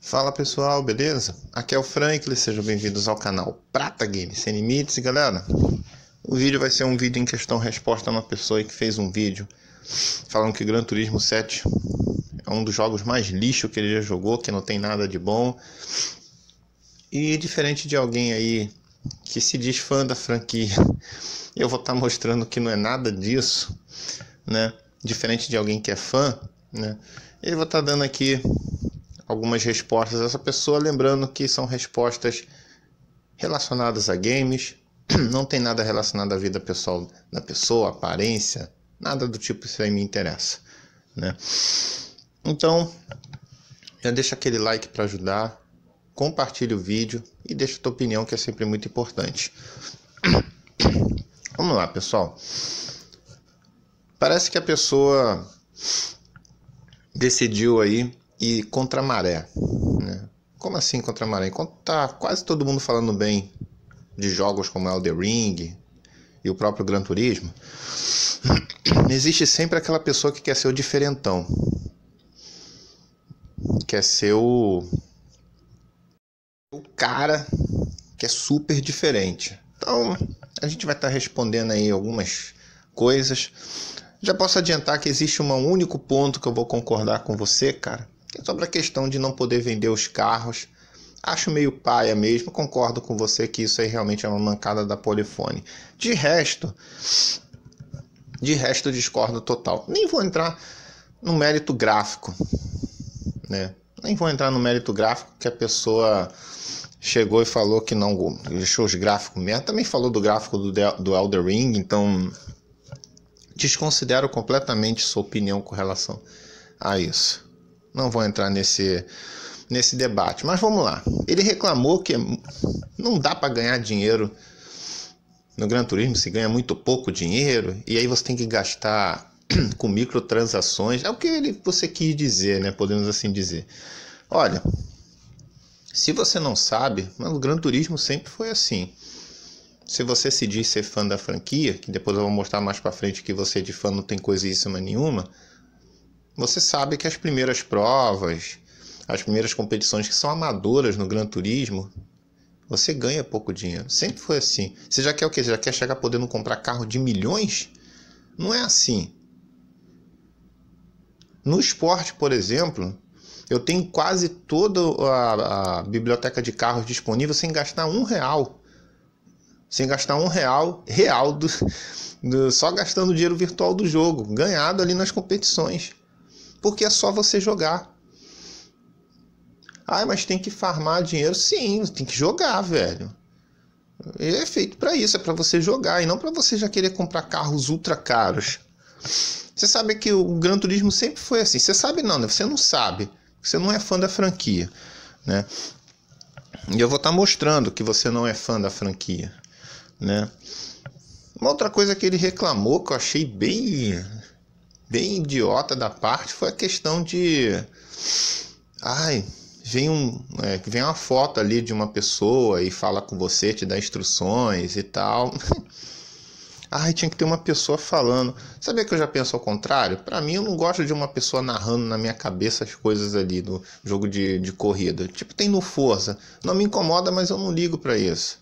Fala pessoal, beleza? Aqui é o Franklin, sejam bem-vindos ao canal Prata Games Sem Limites. galera, o vídeo vai ser um vídeo em questão resposta a uma pessoa que fez um vídeo falando que Gran Turismo 7 é um dos jogos mais lixo que ele já jogou, que não tem nada de bom. E diferente de alguém aí que se diz fã da franquia, eu vou estar tá mostrando que não é nada disso, né? Diferente de alguém que é fã, né? Eu vou estar tá dando aqui algumas respostas dessa pessoa, lembrando que são respostas relacionadas a games, não tem nada relacionado à vida pessoal da pessoa, aparência, nada do tipo isso aí me interessa, né? Então, já deixa aquele like para ajudar, compartilha o vídeo e deixa a tua opinião que é sempre muito importante. Vamos lá, pessoal. Parece que a pessoa decidiu aí e contra a maré. Né? Como assim contra a maré? Enquanto tá quase todo mundo falando bem de jogos como Elden Ring e o próprio Gran Turismo, existe sempre aquela pessoa que quer ser o diferentão. Quer ser o. O cara que é super diferente. Então, a gente vai estar tá respondendo aí algumas coisas. Já posso adiantar que existe um único ponto que eu vou concordar com você, cara. É sobre a questão de não poder vender os carros. Acho meio paia mesmo, concordo com você que isso aí realmente é uma mancada da Polifone. De resto, de resto discordo total. Nem vou entrar no mérito gráfico, né? Nem vou entrar no mérito gráfico que a pessoa chegou e falou que não deixou os gráficos mesmo. Também falou do gráfico do, do Elder Ring, então desconsidero completamente sua opinião com relação a isso. Não vou entrar nesse, nesse debate, mas vamos lá. Ele reclamou que não dá para ganhar dinheiro no Gran Turismo, se ganha muito pouco dinheiro e aí você tem que gastar com microtransações. É o que ele, você quis dizer, né? Podemos assim dizer. Olha, se você não sabe, mas o Gran Turismo sempre foi assim. Se você se diz ser fã da franquia, que depois eu vou mostrar mais para frente que você de fã não tem coisíssima nenhuma, você sabe que as primeiras provas, as primeiras competições que são amadoras no Gran Turismo, você ganha pouco dinheiro. Sempre foi assim. Você já quer o quê? Você já quer chegar podendo comprar carro de milhões? Não é assim. No esporte, por exemplo, eu tenho quase toda a, a biblioteca de carros disponível sem gastar um real. Sem gastar um real real do, do, só gastando o dinheiro virtual do jogo, ganhado ali nas competições porque é só você jogar. Ah, mas tem que farmar dinheiro. Sim, tem que jogar, velho. Ele é feito para isso, é para você jogar e não para você já querer comprar carros ultra caros. Você sabe que o Gran Turismo sempre foi assim. Você sabe não, né? Você não sabe. Você não é fã da franquia, né? E eu vou estar tá mostrando que você não é fã da franquia, né? Uma outra coisa que ele reclamou que eu achei bem bem idiota da parte foi a questão de. Ai, vem, um, é, vem uma foto ali de uma pessoa e fala com você, te dá instruções e tal. Ai, tinha que ter uma pessoa falando. Sabia que eu já penso ao contrário? Para mim, eu não gosto de uma pessoa narrando na minha cabeça as coisas ali do jogo de, de corrida. Tipo, tem no Forza. Não me incomoda, mas eu não ligo para isso.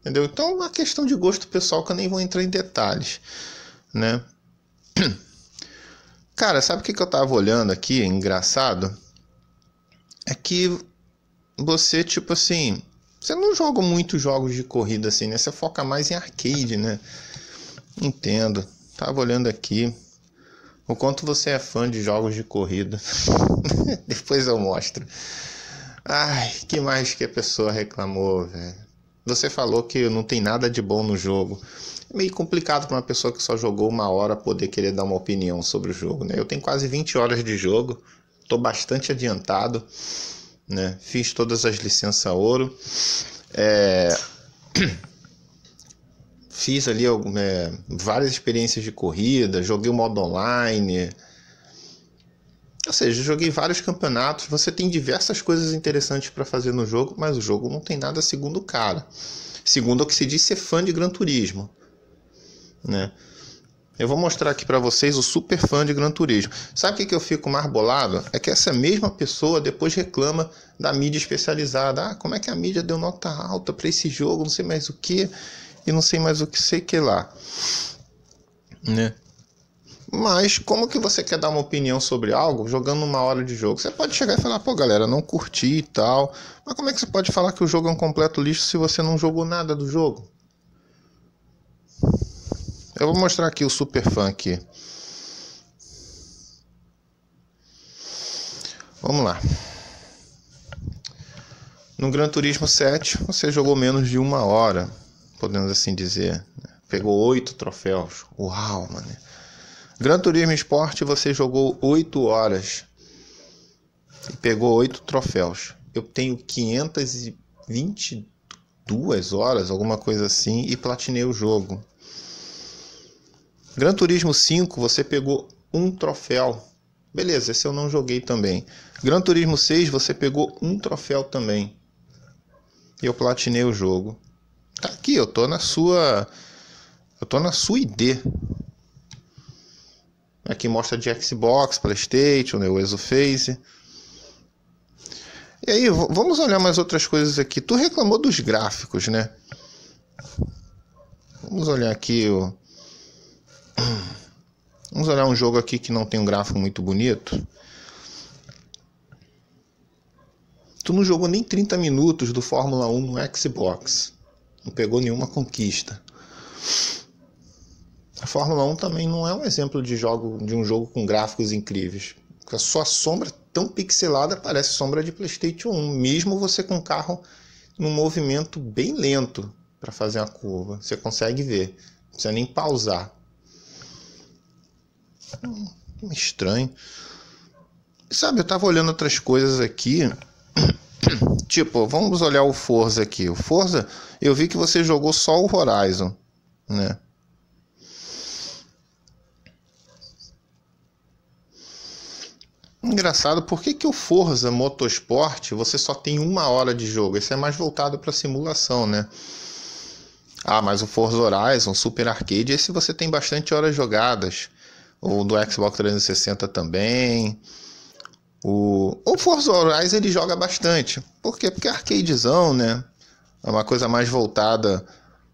Entendeu? Então, é uma questão de gosto pessoal que eu nem vou entrar em detalhes, né? Cara, sabe o que, que eu tava olhando aqui? Engraçado. É que você, tipo assim. Você não joga muito jogos de corrida assim, né? Você foca mais em arcade, né? Entendo. Tava olhando aqui. O quanto você é fã de jogos de corrida. Depois eu mostro. Ai, que mais que a pessoa reclamou, velho? Você falou que não tem nada de bom no jogo. É meio complicado para uma pessoa que só jogou uma hora poder querer dar uma opinião sobre o jogo, né? Eu tenho quase 20 horas de jogo, estou bastante adiantado, né? Fiz todas as licenças ouro, é... fiz ali é, várias experiências de corrida, joguei o modo online, ou seja, joguei vários campeonatos, você tem diversas coisas interessantes para fazer no jogo, mas o jogo não tem nada segundo o cara. Segundo é o que se diz ser fã de Gran Turismo né? Eu vou mostrar aqui para vocês o super fã de Gran Turismo. Sabe o que, que eu fico mais bolado? É que essa mesma pessoa depois reclama da mídia especializada. Ah, como é que a mídia deu nota alta para esse jogo, não sei mais o que, e não sei mais o que sei que lá. Né? Mas como que você quer dar uma opinião sobre algo jogando uma hora de jogo? Você pode chegar e falar, pô galera, não curti e tal. Mas como é que você pode falar que o jogo é um completo lixo se você não jogou nada do jogo? Eu vou mostrar aqui o Super Funk. Vamos lá. No Gran Turismo 7, você jogou menos de uma hora, podemos assim dizer. Né? Pegou oito troféus. Uau, mano. Gran Turismo Sport, você jogou oito horas e pegou oito troféus. Eu tenho 522 horas, alguma coisa assim, e platinei o jogo. Gran Turismo 5, você pegou um troféu. Beleza, esse eu não joguei também. Gran Turismo 6, você pegou um troféu também. E eu platinei o jogo. Tá aqui, eu tô na sua. Eu tô na sua ID. Aqui mostra de Xbox, Playstation, né, o Ezo Phase. E aí, vamos olhar mais outras coisas aqui. Tu reclamou dos gráficos, né? Vamos olhar aqui o Vamos olhar um jogo aqui que não tem um gráfico muito bonito. Tu não jogou nem 30 minutos do Fórmula 1 no Xbox. Não pegou nenhuma conquista. A Fórmula 1 também não é um exemplo de jogo de um jogo com gráficos incríveis. a sua sombra tão pixelada parece sombra de PlayStation 1, mesmo você com o carro num movimento bem lento para fazer a curva. Você consegue ver, não precisa nem pausar. Hum, estranho. Sabe, eu tava olhando outras coisas aqui. tipo, vamos olhar o Forza aqui. O Forza, eu vi que você jogou só o Horizon, né? Engraçado, por que, que o Forza Motorsport você só tem uma hora de jogo? Esse é mais voltado para simulação, né? Ah, mas o Forza Horizon, Super Arcade, esse você tem bastante horas jogadas o do Xbox 360 também. O, o Forza Horizon ele joga bastante. Por quê? Porque é arcadezão, né? É uma coisa mais voltada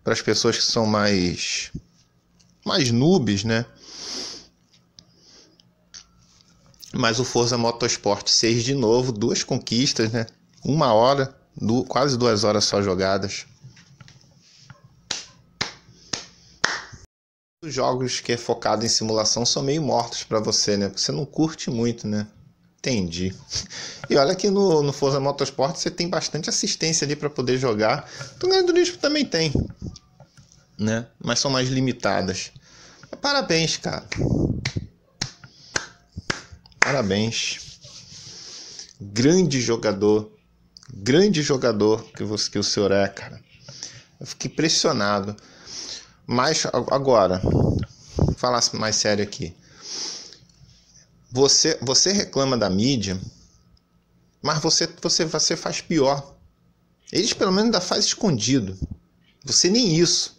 para as pessoas que são mais mais noobs, né? Mas o Forza Motorsport 6 de novo, duas conquistas, né? Uma hora, du quase duas horas só jogadas. Os jogos que é focado em simulação são meio mortos para você, né? Porque você não curte muito, né? Entendi. E olha que no, no Forza Motorsport você tem bastante assistência ali para poder jogar. Do Gran Turismo também tem, né? Mas são mais limitadas. parabéns, cara. Parabéns. Grande jogador. Grande jogador que, você, que o senhor é, cara. Eu fiquei impressionado. Mas agora, falar mais sério aqui. Você, você reclama da mídia, mas você, você, você faz pior. Eles pelo menos ainda faz escondido. Você nem isso.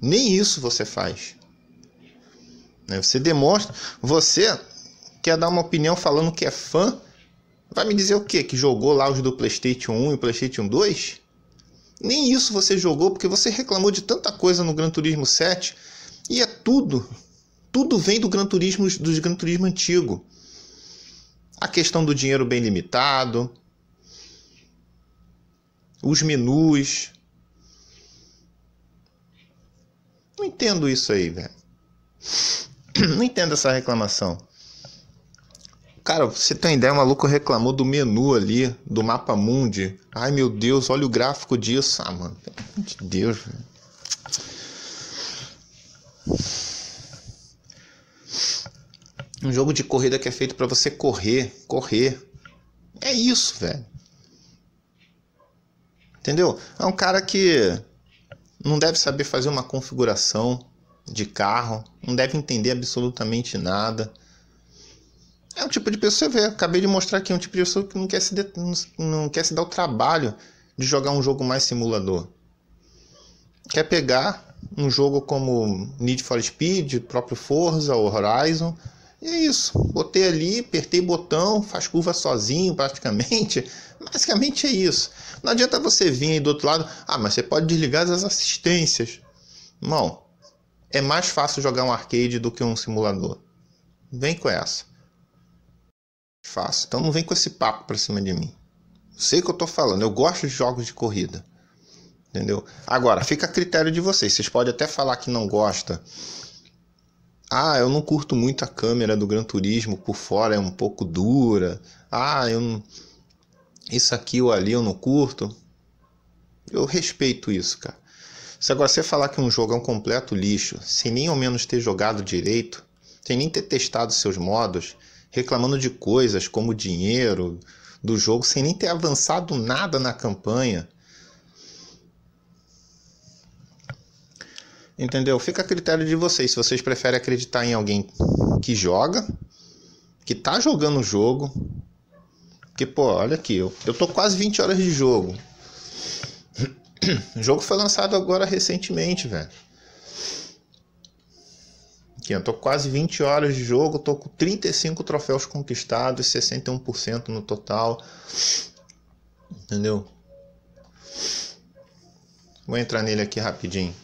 Nem isso você faz. Né, você demonstra. Você quer dar uma opinião falando que é fã. Vai me dizer o quê? Que jogou lá os do PlayStation 1 e PlayStation 2? Nem isso você jogou, porque você reclamou de tanta coisa no Gran Turismo 7 e é tudo. Tudo vem do Gran Turismo, do Gran Turismo antigo. A questão do dinheiro bem limitado, os menus. Não entendo isso aí, velho. Não entendo essa reclamação. Cara, você tem ideia, o maluco reclamou do menu ali, do mapa mundi. Ai meu Deus, olha o gráfico disso. Ah, mano, de Deus, velho. Um jogo de corrida que é feito para você correr, correr. É isso, velho. Entendeu? É um cara que não deve saber fazer uma configuração de carro, não deve entender absolutamente nada é um tipo de pessoa que você vê. Acabei de mostrar aqui é um tipo de pessoa que não quer se, de... não quer se dar o trabalho de jogar um jogo mais simulador. Quer pegar um jogo como Need for Speed, próprio Forza ou Horizon. E é isso. Botei ali, apertei botão, faz curva sozinho praticamente. Basicamente é isso. Não adianta você vir aí do outro lado. Ah, mas você pode desligar as assistências. Não. É mais fácil jogar um arcade do que um simulador. Vem com essa faço. Então não vem com esse papo pra cima de mim. Sei o que eu tô falando, eu gosto de jogos de corrida. Entendeu? Agora, fica a critério de vocês. Vocês podem até falar que não gosta. Ah, eu não curto muito a câmera do Gran Turismo por fora, é um pouco dura. Ah, eu não... isso aqui ou ali eu não curto. Eu respeito isso, cara. Se agora você falar que um jogo é um completo lixo, sem nem ao menos ter jogado direito, sem nem ter testado seus modos, reclamando de coisas como dinheiro do jogo, sem nem ter avançado nada na campanha. Entendeu? Fica a critério de vocês se vocês preferem acreditar em alguém que joga, que tá jogando o jogo. que pô, olha aqui, eu, eu tô quase 20 horas de jogo. O jogo foi lançado agora recentemente, velho aqui, tô quase 20 horas de jogo, tô com 35 troféus conquistados, 61% no total. Entendeu? Vou entrar nele aqui rapidinho.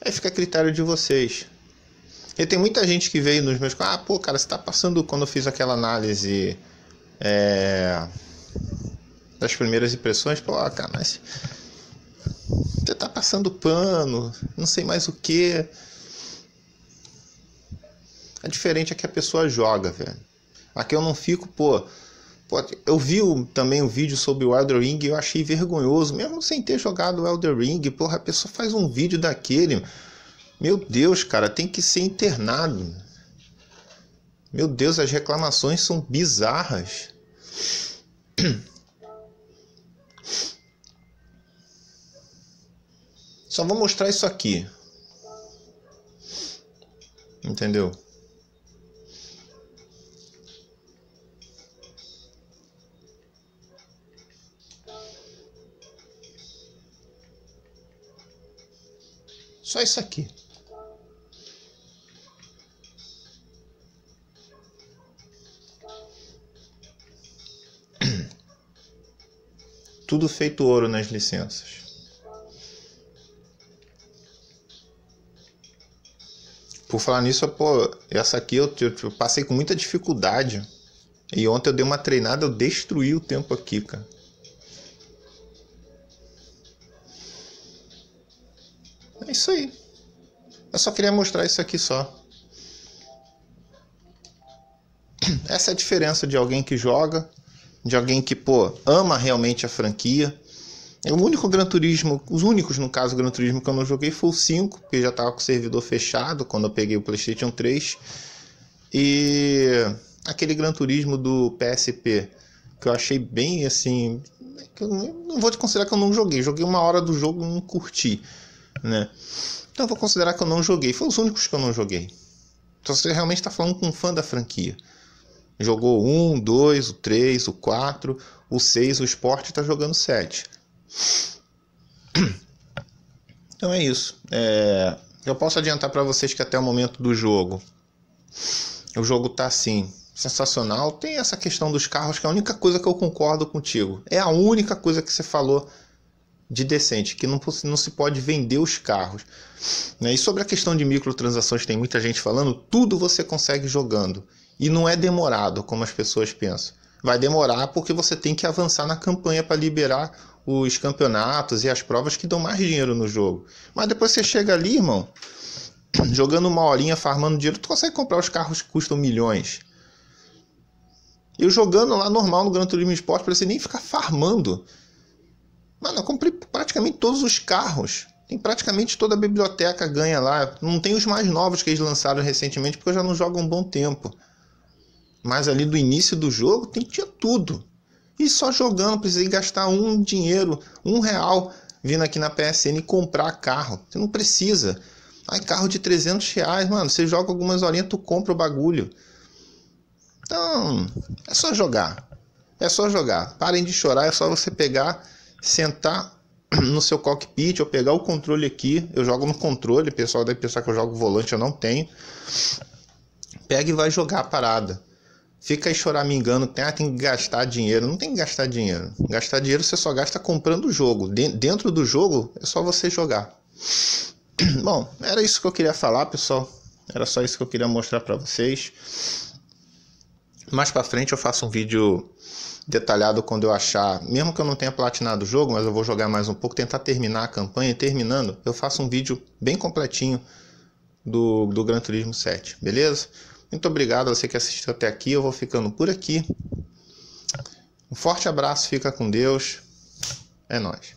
Aí fica a critério de vocês. E tem muita gente que veio nos meus. Ah, pô, cara, você tá passando. Quando eu fiz aquela análise é, das primeiras impressões, pô, cara, mas. Você tá passando pano, não sei mais o que. É diferente a que a pessoa joga, velho. Aqui eu não fico, pô. pô eu vi o, também o um vídeo sobre o Elder Ring e eu achei vergonhoso, mesmo sem ter jogado o Elder Ring. Porra, a pessoa faz um vídeo daquele. Meu Deus, cara, tem que ser internado. Meu Deus, as reclamações são bizarras. Só vou mostrar isso aqui. Entendeu? Só isso aqui. Tudo feito ouro nas licenças. Por falar nisso, pô, essa aqui eu, eu, eu passei com muita dificuldade. E ontem eu dei uma treinada, eu destruí o tempo aqui, cara. É isso aí. Eu só queria mostrar isso aqui só. Essa é a diferença de alguém que joga, de alguém que, pô, ama realmente a franquia. É o único Gran Turismo, os únicos no caso Gran Turismo que eu não joguei foi o 5, porque já estava com o servidor fechado quando eu peguei o PlayStation 3. E aquele Gran Turismo do PSP, que eu achei bem assim, não vou te considerar que eu não joguei, joguei uma hora do jogo e não curti né? Então vou considerar que eu não joguei. Foi os únicos que eu não joguei. Então você realmente está falando com um fã da franquia. Jogou um, dois, o três, o quatro, o seis, o esporte está jogando sete. Então é isso. É... Eu posso adiantar para vocês que até o momento do jogo, o jogo tá assim, sensacional. Tem essa questão dos carros que é a única coisa que eu concordo contigo. É a única coisa que você falou de decente, que não, não se pode vender os carros. Né? E sobre a questão de microtransações, tem muita gente falando, tudo você consegue jogando. E não é demorado, como as pessoas pensam. Vai demorar porque você tem que avançar na campanha para liberar os campeonatos e as provas que dão mais dinheiro no jogo. Mas depois você chega ali, irmão, jogando uma horinha, farmando dinheiro, tu consegue comprar os carros que custam milhões. Eu jogando lá normal no Gran Turismo Sport, para você nem ficar farmando. Mano, eu comprei praticamente todos os carros. Tem praticamente toda a biblioteca ganha lá. Não tem os mais novos que eles lançaram recentemente, porque eu já não jogo há um bom tempo. Mas ali do início do jogo tem, tinha tudo. E só jogando, precisei gastar um dinheiro, um real, vindo aqui na PSN e comprar carro. Você não precisa. Ai, carro de 300 reais, mano. Você joga algumas horinhas, tu compra o bagulho. Então, é só jogar. É só jogar. Parem de chorar, é só você pegar sentar no seu cockpit ou pegar o controle aqui. Eu jogo no controle, o pessoal deve pensar que eu jogo volante, eu não tenho. Pega e vai jogar a parada. Fica aí choramingando, tem, ah, tem que gastar dinheiro. Não tem que gastar dinheiro. Gastar dinheiro você só gasta comprando o jogo. dentro do jogo é só você jogar. Bom, era isso que eu queria falar, pessoal. Era só isso que eu queria mostrar para vocês. Mais para frente eu faço um vídeo detalhado quando eu achar, mesmo que eu não tenha platinado o jogo, mas eu vou jogar mais um pouco, tentar terminar a campanha. E terminando, eu faço um vídeo bem completinho do, do Gran Turismo 7, beleza? Muito obrigado a você que assistiu até aqui. Eu vou ficando por aqui. Um forte abraço, fica com Deus. É nóis.